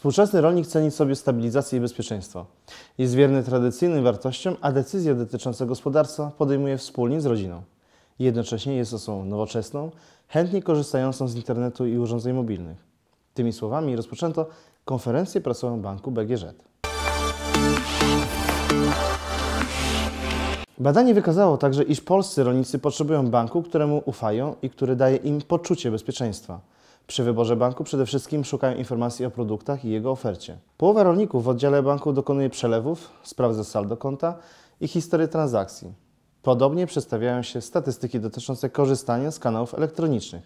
Współczesny rolnik ceni sobie stabilizację i bezpieczeństwo. Jest wierny tradycyjnym wartościom, a decyzje dotyczące gospodarstwa podejmuje wspólnie z rodziną. Jednocześnie jest osobą nowoczesną, chętnie korzystającą z internetu i urządzeń mobilnych. Tymi słowami rozpoczęto konferencję prasową banku BGZ. Badanie wykazało także, iż polscy rolnicy potrzebują banku, któremu ufają i który daje im poczucie bezpieczeństwa. Przy wyborze banku przede wszystkim szukają informacji o produktach i jego ofercie. Połowa rolników w oddziale banku dokonuje przelewów, sprawdza saldo konta i historię transakcji. Podobnie przedstawiają się statystyki dotyczące korzystania z kanałów elektronicznych.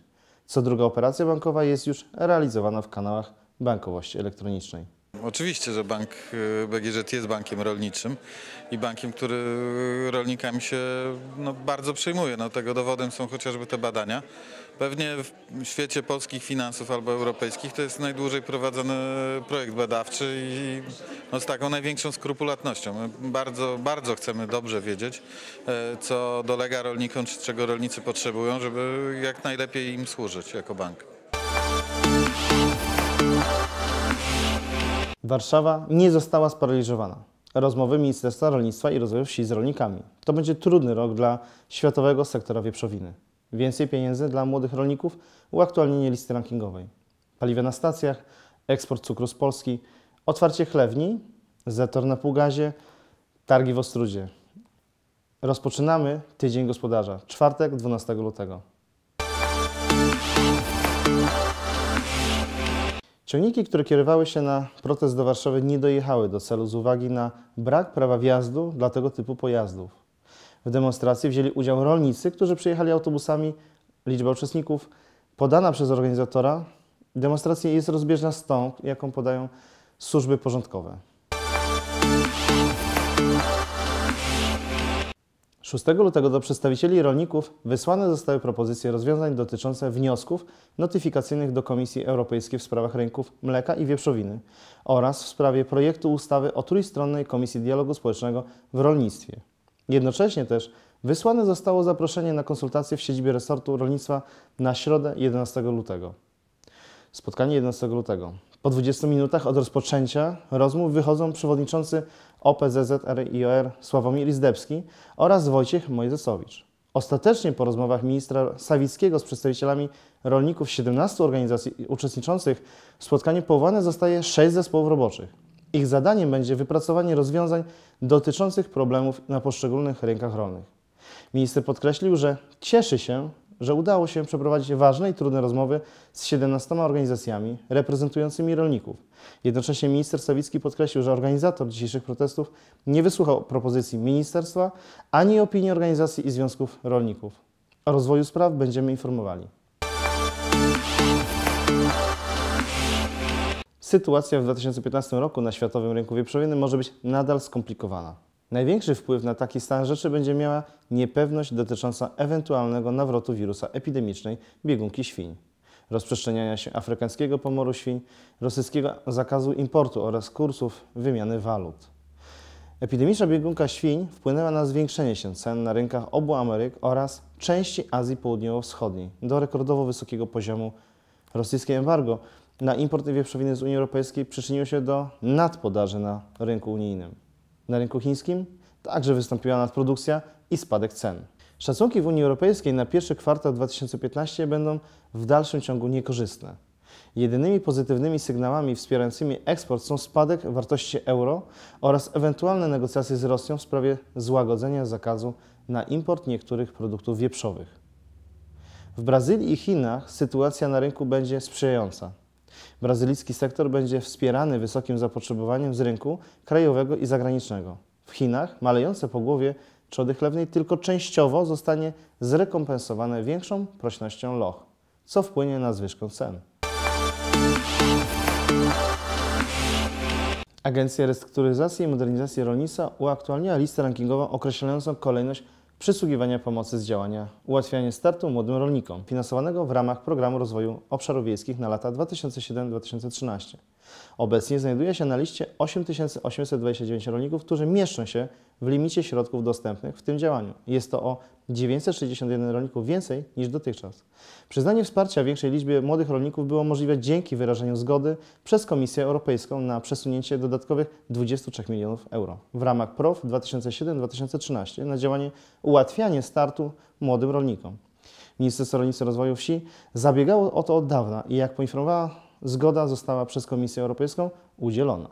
Co druga operacja bankowa jest już realizowana w kanałach bankowości elektronicznej. Oczywiście, że bank y, BGŻ jest bankiem rolniczym i bankiem, który y, rolnikami się no, bardzo przejmuje. No, tego dowodem są chociażby te badania, Pewnie w świecie polskich finansów albo europejskich to jest najdłużej prowadzony projekt badawczy i no z taką największą skrupulatnością. My bardzo, bardzo chcemy dobrze wiedzieć, e, co dolega rolnikom, czy czego rolnicy potrzebują, żeby jak najlepiej im służyć jako bank. Warszawa nie została sparaliżowana. Rozmowy Ministerstwa Rolnictwa i Rozwoju Wsi z rolnikami. To będzie trudny rok dla światowego sektora wieprzowiny. Więcej pieniędzy dla młodych rolników, uaktualnienie listy rankingowej, paliwa na stacjach, eksport cukru z Polski, otwarcie chlewni, zator na półgazie, targi w Ostrudzie. Rozpoczynamy Tydzień Gospodarza, czwartek 12 lutego. Ciągniki, które kierowały się na protest do Warszawy nie dojechały do celu z uwagi na brak prawa wjazdu dla tego typu pojazdów. W demonstracji wzięli udział rolnicy, którzy przyjechali autobusami. Liczba uczestników podana przez organizatora demonstracji jest rozbieżna z tą, jaką podają służby porządkowe. 6 lutego do przedstawicieli rolników wysłane zostały propozycje rozwiązań dotyczące wniosków notyfikacyjnych do Komisji Europejskiej w sprawach rynków mleka i wieprzowiny oraz w sprawie projektu ustawy o trójstronnej Komisji Dialogu Społecznego w Rolnictwie. Jednocześnie też wysłane zostało zaproszenie na konsultacje w siedzibie resortu rolnictwa na środę 11 lutego. Spotkanie 11 lutego. Po 20 minutach od rozpoczęcia rozmów wychodzą przewodniczący RIOR Sławomir Izdebski oraz Wojciech Mojzesowicz. Ostatecznie po rozmowach ministra Sawickiego z przedstawicielami rolników 17 organizacji uczestniczących w spotkaniu powołane zostaje 6 zespołów roboczych. Ich zadaniem będzie wypracowanie rozwiązań dotyczących problemów na poszczególnych rynkach rolnych. Minister podkreślił, że cieszy się, że udało się przeprowadzić ważne i trudne rozmowy z 17 organizacjami reprezentującymi rolników. Jednocześnie minister Sawicki podkreślił, że organizator dzisiejszych protestów nie wysłuchał propozycji ministerstwa ani opinii organizacji i związków rolników. O rozwoju spraw będziemy informowali. sytuacja w 2015 roku na światowym rynku wieprzowiny może być nadal skomplikowana. Największy wpływ na taki stan rzeczy będzie miała niepewność dotycząca ewentualnego nawrotu wirusa epidemicznej biegunki świń, rozprzestrzeniania się afrykańskiego pomoru świń, rosyjskiego zakazu importu oraz kursów wymiany walut. Epidemiczna biegunka świń wpłynęła na zwiększenie się cen na rynkach obu Ameryk oraz części Azji Południowo-Wschodniej do rekordowo wysokiego poziomu. Rosyjskie embargo na import wieprzowiny z Unii Europejskiej przyczynił się do nadpodaży na rynku unijnym. Na rynku chińskim także wystąpiła nadprodukcja i spadek cen. Szacunki w Unii Europejskiej na pierwszy kwartał 2015 będą w dalszym ciągu niekorzystne. Jedynymi pozytywnymi sygnałami wspierającymi eksport są spadek wartości euro oraz ewentualne negocjacje z Rosją w sprawie złagodzenia zakazu na import niektórych produktów wieprzowych. W Brazylii i Chinach sytuacja na rynku będzie sprzyjająca. Brazylijski sektor będzie wspierany wysokim zapotrzebowaniem z rynku krajowego i zagranicznego. W Chinach malejące pogłowie trzody chlewnej tylko częściowo zostanie zrekompensowane większą prośnością loch, co wpłynie na zwyżkę cen. Agencja Restrukturyzacji i Modernizacji Rolnictwa uaktualnia listę rankingową określającą kolejność przysługiwania pomocy z działania Ułatwianie startu młodym rolnikom, finansowanego w ramach Programu Rozwoju Obszarów Wiejskich na lata 2007-2013. Obecnie znajduje się na liście 8829 rolników, którzy mieszczą się w limicie środków dostępnych w tym działaniu. Jest to o 961 rolników więcej niż dotychczas. Przyznanie wsparcia większej liczbie młodych rolników było możliwe dzięki wyrażeniu zgody przez Komisję Europejską na przesunięcie dodatkowych 23 milionów euro w ramach PROW 2007-2013 na działanie ułatwianie startu młodym rolnikom. Ministerstwo Rolnictwa i Rozwoju Wsi zabiegało o to od dawna i jak poinformowała Zgoda została przez Komisję Europejską udzielona.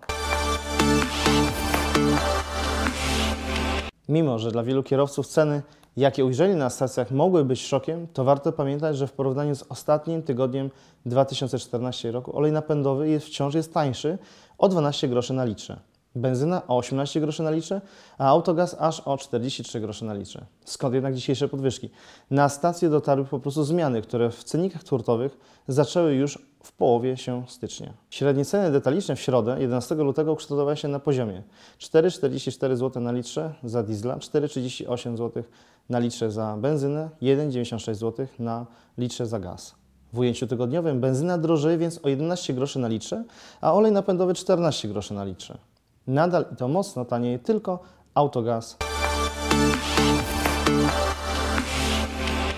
Mimo, że dla wielu kierowców ceny, jakie ujrzeli na stacjach, mogły być szokiem, to warto pamiętać, że w porównaniu z ostatnim tygodniem 2014 roku olej napędowy jest, wciąż jest tańszy o 12 groszy na litrze. Benzyna o 18 groszy na litrze, a autogaz aż o 43 groszy na litrze. Skąd jednak dzisiejsze podwyżki? Na stacje dotarły po prostu zmiany, które w cennikach hurtowych zaczęły już w połowie się stycznia. Średnie ceny detaliczne w środę 11 lutego ukształtowały się na poziomie 4,44 zł na litrze za diesla, 4,38 zł na litrze za benzynę, 1,96 zł na litrze za gaz. W ujęciu tygodniowym benzyna drożeje więc o 11 groszy na litrze, a olej napędowy 14 groszy na litrze. Nadal i to mocno tanieje tylko autogaz.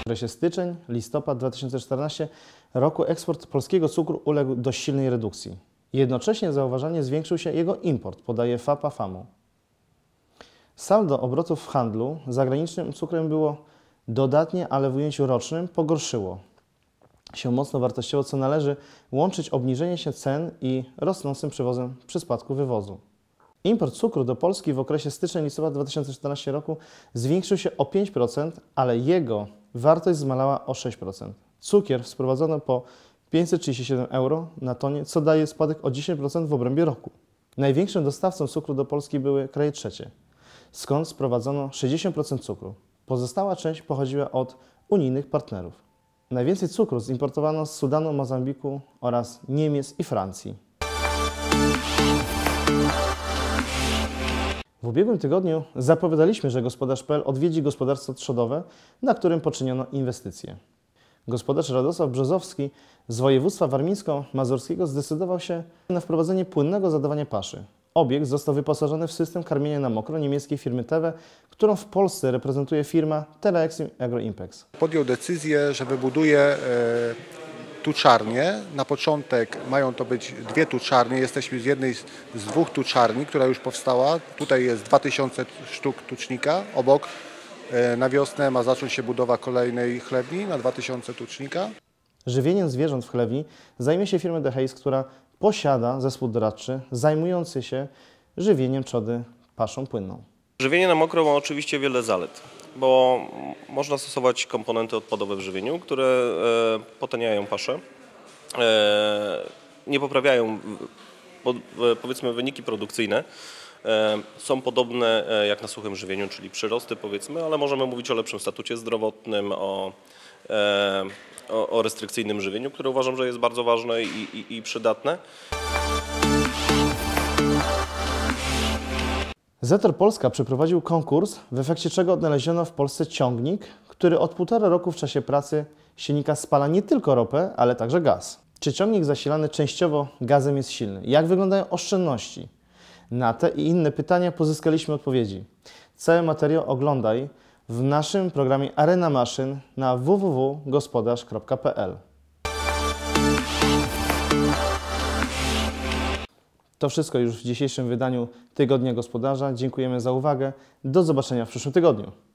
W okresie styczeń, listopad 2014 roku eksport polskiego cukru uległ dość silnej redukcji. Jednocześnie zauważalnie zwiększył się jego import, podaje FAPA FAMU. Saldo obrotów w handlu zagranicznym cukrem było dodatnie, ale w ujęciu rocznym pogorszyło się mocno wartościowo, co należy łączyć obniżenie się cen i rosnącym przywozem przy spadku wywozu. Import cukru do Polski w okresie styczeń-listopad 2014 roku zwiększył się o 5%, ale jego wartość zmalała o 6%. Cukier sprowadzono po 537 euro na tonie, co daje spadek o 10% w obrębie roku. Największym dostawcą cukru do Polski były kraje trzecie, skąd sprowadzono 60% cukru. Pozostała część pochodziła od unijnych partnerów. Najwięcej cukru zimportowano z Sudanu, Mozambiku oraz Niemiec i Francji. W ubiegłym tygodniu zapowiadaliśmy, że gospodarz.pl odwiedzi gospodarstwo trzodowe, na którym poczyniono inwestycje. Gospodarz Radosław Brzozowski z województwa warmińsko-mazurskiego zdecydował się na wprowadzenie płynnego zadawania paszy. Obiekt został wyposażony w system karmienia na mokro niemieckiej firmy Tewe, którą w Polsce reprezentuje firma Teleaxim Agro Impex. Podjął decyzję, że wybuduje e, tuczarnie. Na początek mają to być dwie tuczarnie. Jesteśmy z jednej z dwóch tuczarni, która już powstała. Tutaj jest 2000 sztuk tucznika. Obok e, na wiosnę ma zacząć się budowa kolejnej chlewni na 2000 tucznika. Żywieniem zwierząt w chlewni zajmie się firma The Hayes, która posiada zespół doradczy zajmujący się żywieniem trzody paszą płynną. Żywienie na mokro ma oczywiście wiele zalet, bo można stosować komponenty odpadowe w żywieniu, które e, potaniają paszę, e, nie poprawiają e, powiedzmy wyniki produkcyjne. Są podobne jak na suchym żywieniu, czyli przyrosty powiedzmy, ale możemy mówić o lepszym statucie zdrowotnym, o, o, o restrykcyjnym żywieniu, które uważam, że jest bardzo ważne i, i, i przydatne. Zetor Polska przeprowadził konkurs, w efekcie czego odnaleziono w Polsce ciągnik, który od półtora roku w czasie pracy silnika spala nie tylko ropę, ale także gaz. Czy ciągnik zasilany częściowo gazem jest silny? Jak wyglądają oszczędności? Na te i inne pytania pozyskaliśmy odpowiedzi. Cały materiał oglądaj w naszym programie Arena Maszyn na www.gospodarz.pl. To wszystko już w dzisiejszym wydaniu Tygodnia Gospodarza. Dziękujemy za uwagę. Do zobaczenia w przyszłym tygodniu.